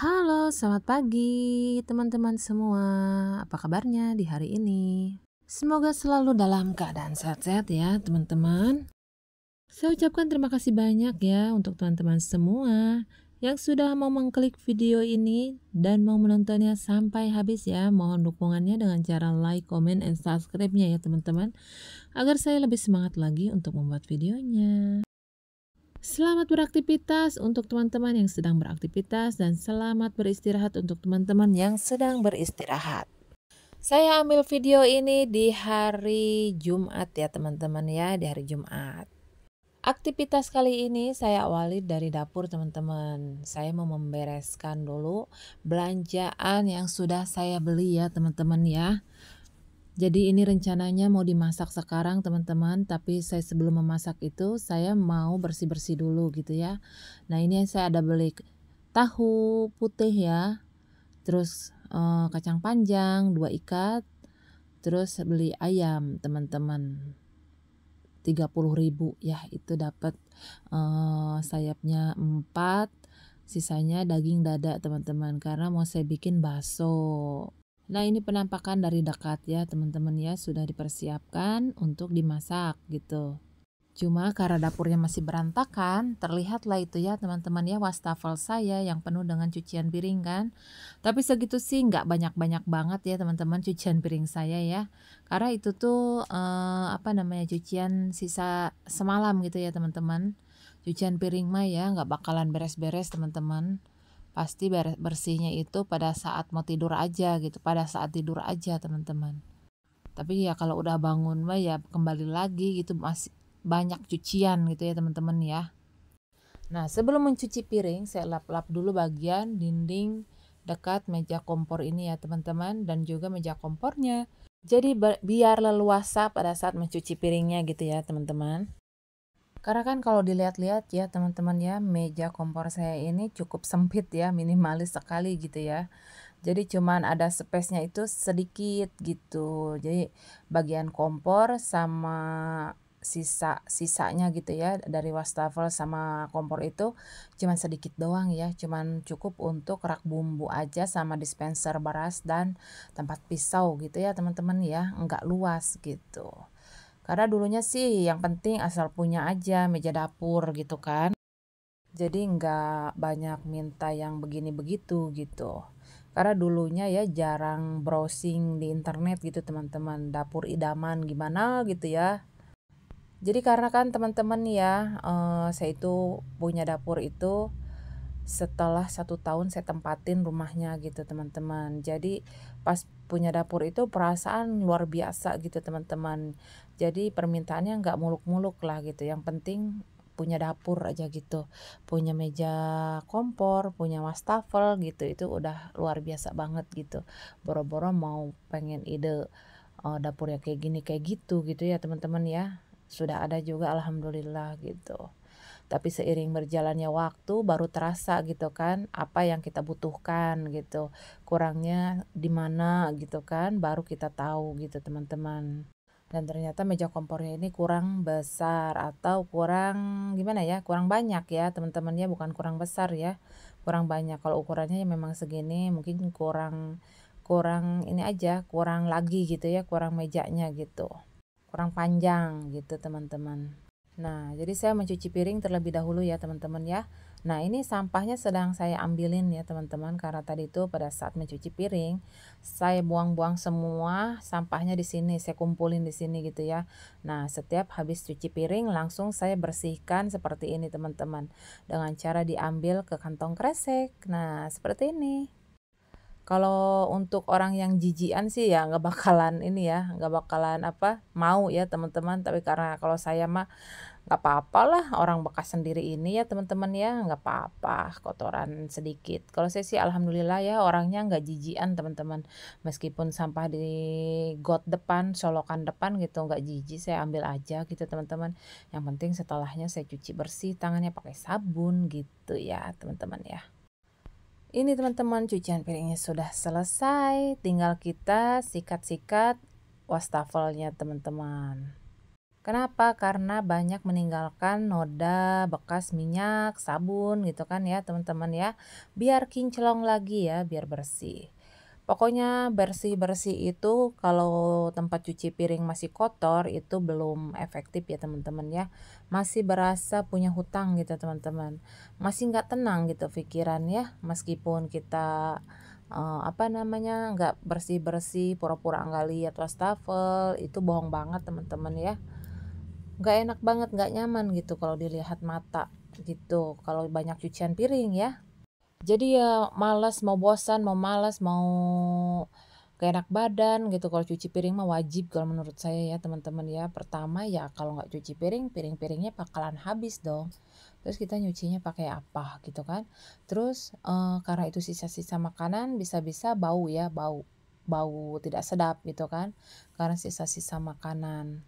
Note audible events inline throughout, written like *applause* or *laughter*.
Halo, selamat pagi teman-teman semua. Apa kabarnya di hari ini? Semoga selalu dalam keadaan sehat-sehat ya, teman-teman. Saya ucapkan terima kasih banyak ya untuk teman-teman semua yang sudah mau mengklik video ini dan mau menontonnya sampai habis ya. Mohon dukungannya dengan cara like, comment, and subscribe-nya ya, teman-teman, agar saya lebih semangat lagi untuk membuat videonya. Selamat beraktivitas untuk teman-teman yang sedang beraktivitas dan selamat beristirahat untuk teman-teman yang sedang beristirahat. Saya ambil video ini di hari Jumat ya teman-teman ya, di hari Jumat. Aktivitas kali ini saya awali dari dapur teman-teman. Saya mau membereskan dulu belanjaan yang sudah saya beli ya teman-teman ya. Jadi ini rencananya mau dimasak sekarang teman-teman, tapi saya sebelum memasak itu saya mau bersih-bersih dulu gitu ya. Nah ini saya ada beli tahu putih ya, terus eh, kacang panjang dua ikat, terus beli ayam teman-teman. 30 ribu ya itu dapat eh, sayapnya 4 sisanya daging dada teman-teman karena mau saya bikin bakso Nah ini penampakan dari dekat ya teman-teman ya sudah dipersiapkan untuk dimasak gitu. Cuma karena dapurnya masih berantakan, terlihatlah itu ya teman-teman ya wastafel saya yang penuh dengan cucian piring kan. Tapi segitu sih nggak banyak-banyak banget ya teman-teman cucian piring saya ya. Karena itu tuh eh, apa namanya cucian sisa semalam gitu ya teman-teman. Cucian piring mah ya nggak bakalan beres-beres teman-teman pasti bersihnya itu pada saat mau tidur aja gitu pada saat tidur aja teman-teman tapi ya kalau udah bangun mah ya kembali lagi gitu masih banyak cucian gitu ya teman-teman ya nah sebelum mencuci piring saya lap-lap dulu bagian dinding dekat meja kompor ini ya teman-teman dan juga meja kompornya jadi biar leluasa pada saat mencuci piringnya gitu ya teman-teman karena kan kalau dilihat-lihat ya teman-teman ya meja kompor saya ini cukup sempit ya minimalis sekali gitu ya. Jadi cuman ada space-nya itu sedikit gitu. Jadi bagian kompor sama sisa sisanya gitu ya dari wastafel sama kompor itu cuman sedikit doang ya cuman cukup untuk rak bumbu aja sama dispenser beras dan tempat pisau gitu ya teman-teman ya Enggak luas gitu karena dulunya sih yang penting asal punya aja meja dapur gitu kan. Jadi nggak banyak minta yang begini begitu gitu. Karena dulunya ya jarang browsing di internet gitu teman-teman. Dapur idaman gimana gitu ya. Jadi karena kan teman-teman ya, eh, saya itu punya dapur itu setelah satu tahun saya tempatin rumahnya gitu teman-teman jadi pas punya dapur itu perasaan luar biasa gitu teman-teman jadi permintaannya nggak muluk-muluk lah gitu yang penting punya dapur aja gitu punya meja kompor punya wastafel gitu itu udah luar biasa banget gitu boro-boro mau pengen ide uh, ya kayak gini kayak gitu gitu ya teman-teman ya sudah ada juga alhamdulillah gitu tapi seiring berjalannya waktu baru terasa gitu kan apa yang kita butuhkan gitu. Kurangnya di mana gitu kan baru kita tahu gitu teman-teman dan ternyata meja kompornya ini kurang besar atau kurang gimana ya kurang banyak ya teman teman ya bukan kurang besar ya kurang banyak kalau ukurannya ya memang segini mungkin kurang kurang ini aja kurang lagi gitu ya kurang mejanya gitu kurang panjang gitu teman-teman Nah, jadi saya mencuci piring terlebih dahulu ya teman-teman ya. Nah, ini sampahnya sedang saya ambilin ya teman-teman karena tadi itu pada saat mencuci piring saya buang-buang semua sampahnya di sini, saya kumpulin di sini gitu ya. Nah, setiap habis cuci piring langsung saya bersihkan seperti ini teman-teman dengan cara diambil ke kantong kresek. Nah, seperti ini. Kalau untuk orang yang jijian sih ya nggak bakalan ini ya, nggak bakalan apa mau ya teman-teman. Tapi karena kalau saya mah nggak apa-apa lah orang bekas sendiri ini ya teman-teman ya nggak apa-apa kotoran sedikit kalau saya sih alhamdulillah ya orangnya nggak jijian teman-teman meskipun sampah di got depan solokan depan gitu nggak jijik saya ambil aja gitu teman-teman yang penting setelahnya saya cuci bersih tangannya pakai sabun gitu ya teman-teman ya ini teman-teman cucian piringnya sudah selesai, tinggal kita sikat-sikat wastafelnya teman-teman. Kenapa? Karena banyak meninggalkan noda bekas minyak, sabun gitu kan ya teman-teman ya. Biar kinclong lagi ya, biar bersih. Pokoknya bersih-bersih itu kalau tempat cuci piring masih kotor itu belum efektif ya teman-teman ya. Masih berasa punya hutang gitu teman-teman. Masih nggak tenang gitu pikiran ya meskipun kita uh, apa namanya nggak bersih-bersih pura-pura nggak lihat wastafel itu bohong banget teman-teman ya nggak enak banget nggak nyaman gitu kalau dilihat mata gitu kalau banyak cucian piring ya jadi ya malas mau bosan mau malas mau gak enak badan gitu kalau cuci piring mah wajib kalau menurut saya ya teman-teman ya pertama ya kalau nggak cuci piring piring-piringnya bakalan habis dong terus kita nyucinya pakai apa gitu kan terus uh, karena itu sisa-sisa makanan bisa-bisa bau ya bau bau tidak sedap gitu kan karena sisa-sisa makanan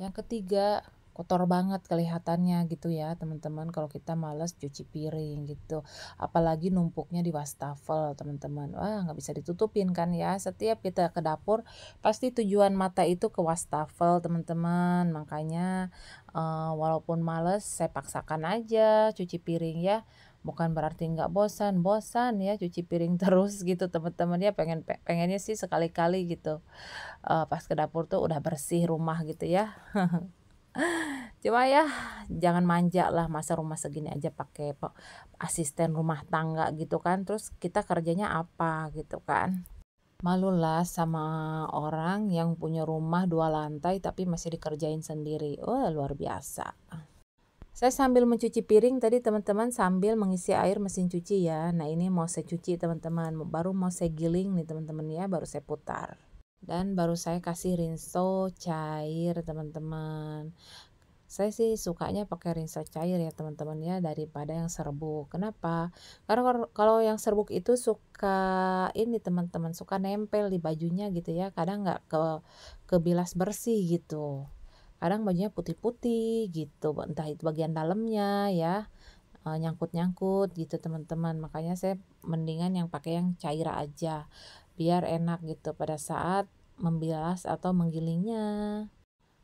yang ketiga, kotor banget kelihatannya gitu ya teman-teman kalau kita males cuci piring gitu apalagi numpuknya di wastafel teman-teman wah nggak bisa ditutupin kan ya setiap kita ke dapur pasti tujuan mata itu ke wastafel teman-teman makanya uh, walaupun males saya paksakan aja cuci piring ya bukan berarti nggak bosan bosan ya cuci piring terus *laughs* gitu teman-teman ya pengen pengennya sih sekali-kali gitu uh, pas ke dapur tuh udah bersih rumah gitu ya *laughs* cuma ya jangan manja lah masa rumah segini aja pakai asisten rumah tangga gitu kan terus kita kerjanya apa gitu kan malulah sama orang yang punya rumah dua lantai tapi masih dikerjain sendiri oh luar biasa saya sambil mencuci piring tadi teman-teman sambil mengisi air mesin cuci ya. Nah ini mau saya cuci teman-teman, baru mau saya giling nih teman-teman ya, baru saya putar. Dan baru saya kasih rinso cair teman-teman. Saya sih sukanya pakai rinso cair ya teman-teman ya daripada yang serbuk. Kenapa? Karena kalau yang serbuk itu suka ini teman-teman suka nempel di bajunya gitu ya. Kadang nggak ke kebilas bersih gitu kadang bajunya putih-putih gitu entah itu bagian dalamnya ya eh, nyangkut-nyangkut gitu teman-teman makanya saya mendingan yang pakai yang cair aja biar enak gitu pada saat membilas atau menggilingnya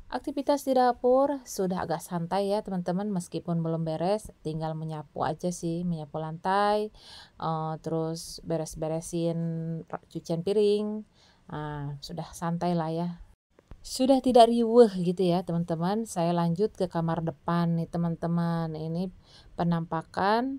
Aktivitas di dapur sudah agak santai ya teman-teman meskipun belum beres tinggal menyapu aja sih menyapu lantai uh, terus beres-beresin cucian piring uh, sudah santai lah ya sudah tidak riweh gitu ya teman-teman saya lanjut ke kamar depan nih teman-teman ini penampakan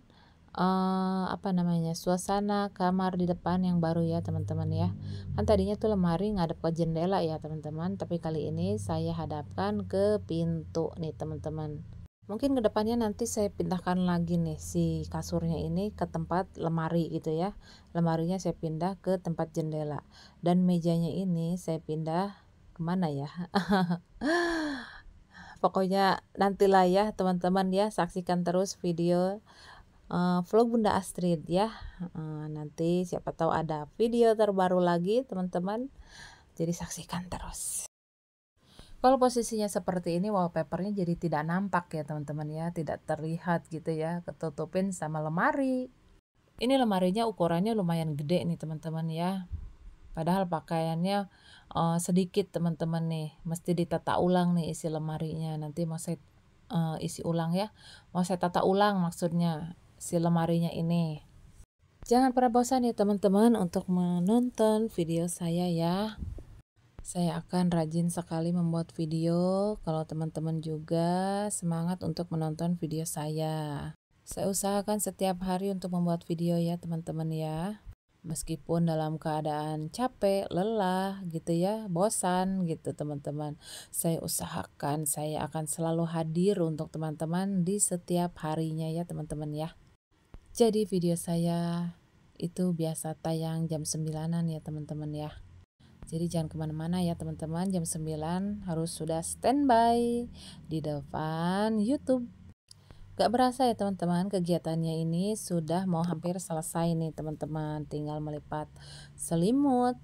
eh, apa namanya suasana kamar di depan yang baru ya teman-teman ya kan tadinya tuh lemari ngadep ke jendela ya teman-teman tapi kali ini saya hadapkan ke pintu nih teman-teman mungkin kedepannya nanti saya pindahkan lagi nih si kasurnya ini ke tempat lemari gitu ya lemarinya saya pindah ke tempat jendela dan mejanya ini saya pindah kemana ya *laughs* pokoknya nantilah ya teman-teman ya saksikan terus video uh, vlog Bunda Astrid ya uh, nanti siapa tahu ada video terbaru lagi teman-teman jadi saksikan terus kalau posisinya seperti ini wallpapernya jadi tidak nampak ya teman-teman ya tidak terlihat gitu ya ketutupin sama lemari ini lemarinya ukurannya lumayan gede nih teman-teman ya padahal pakaiannya uh, sedikit teman-teman nih mesti ditata ulang nih isi lemarinya nanti mau saya uh, isi ulang ya mau saya tata ulang maksudnya si lemarinya ini jangan pernah bosan ya teman-teman untuk menonton video saya ya saya akan rajin sekali membuat video kalau teman-teman juga semangat untuk menonton video saya saya usahakan setiap hari untuk membuat video ya teman-teman ya meskipun dalam keadaan capek, lelah gitu ya, bosan gitu teman-teman. Saya usahakan saya akan selalu hadir untuk teman-teman di setiap harinya ya teman-teman ya. Jadi video saya itu biasa tayang jam 9-an ya teman-teman ya. Jadi jangan kemana-mana ya teman-teman, jam 9 harus sudah standby di depan YouTube Gak berasa ya teman-teman kegiatannya ini sudah mau hampir selesai nih teman-teman Tinggal melipat selimut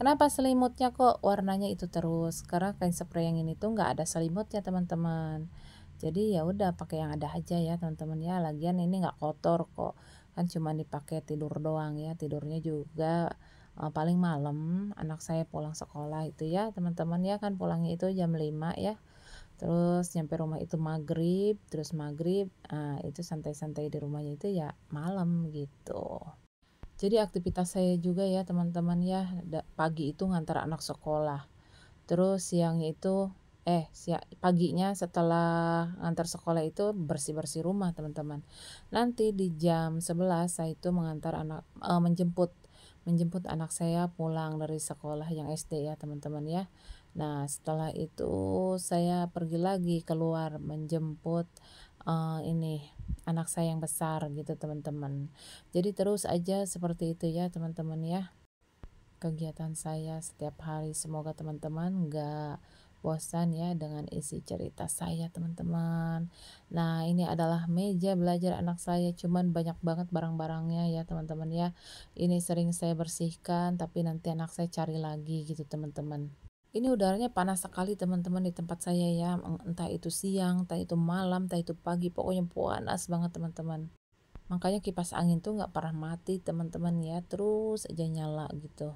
Kenapa selimutnya kok warnanya itu terus? Karena kain spray yang ini tuh nggak ada selimutnya teman-teman Jadi ya udah pakai yang ada aja ya teman-teman ya Lagian ini nggak kotor kok Kan cuma dipakai tidur doang ya Tidurnya juga uh, paling malam anak saya pulang sekolah itu ya teman-teman ya kan pulangnya itu jam 5 ya terus nyampe rumah itu maghrib terus maghrib uh, itu santai-santai di rumahnya itu ya malam gitu jadi aktivitas saya juga ya teman-teman ya pagi itu ngantar anak sekolah terus siang itu eh siang paginya setelah ngantar sekolah itu bersih-bersih rumah teman-teman. Nanti di jam 11 saya itu mengantar anak uh, menjemput menjemput anak saya pulang dari sekolah yang SD ya teman-teman ya. Nah, setelah itu saya pergi lagi keluar menjemput uh, ini anak saya yang besar gitu, teman-teman. Jadi terus aja seperti itu ya, teman-teman ya. Kegiatan saya setiap hari semoga teman-teman nggak bosan ya dengan isi cerita saya teman-teman. Nah ini adalah meja belajar anak saya cuman banyak banget barang-barangnya ya teman-teman ya. Ini sering saya bersihkan tapi nanti anak saya cari lagi gitu teman-teman. Ini udaranya panas sekali teman-teman di tempat saya ya. Entah itu siang, entah itu malam, entah itu pagi. Pokoknya panas banget teman-teman. Makanya kipas angin tuh nggak pernah mati teman-teman ya. Terus aja nyala gitu.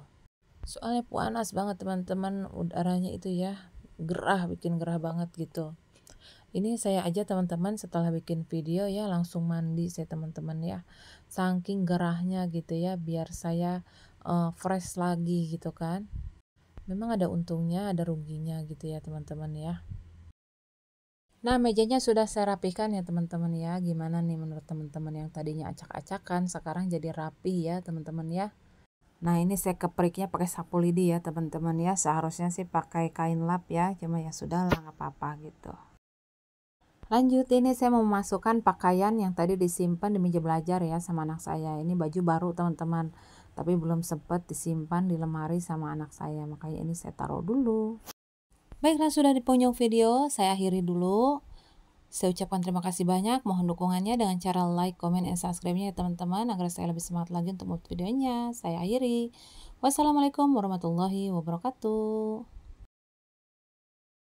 Soalnya panas banget teman-teman udaranya itu ya. Gerah, bikin gerah banget gitu. Ini saya aja teman-teman setelah bikin video ya langsung mandi saya teman-teman ya. Saking gerahnya gitu ya biar saya uh, fresh lagi gitu kan memang ada untungnya, ada ruginya gitu ya teman-teman ya. Nah mejanya sudah saya rapikan ya teman-teman ya. Gimana nih menurut teman-teman yang tadinya acak-acakan sekarang jadi rapi ya teman-teman ya. Nah ini saya kepriknya pakai sapu lidi ya teman-teman ya. Seharusnya sih pakai kain lap ya. Cuma ya sudah lah nggak apa-apa gitu. Lanjut ini saya mau memasukkan pakaian yang tadi disimpan di meja belajar ya sama anak saya. Ini baju baru teman-teman tapi belum sempat disimpan di lemari sama anak saya makanya ini saya taruh dulu baiklah sudah di penghujung video saya akhiri dulu saya ucapkan terima kasih banyak mohon dukungannya dengan cara like, comment, and subscribe-nya ya teman-teman agar saya lebih semangat lagi untuk membuat videonya saya akhiri wassalamualaikum warahmatullahi wabarakatuh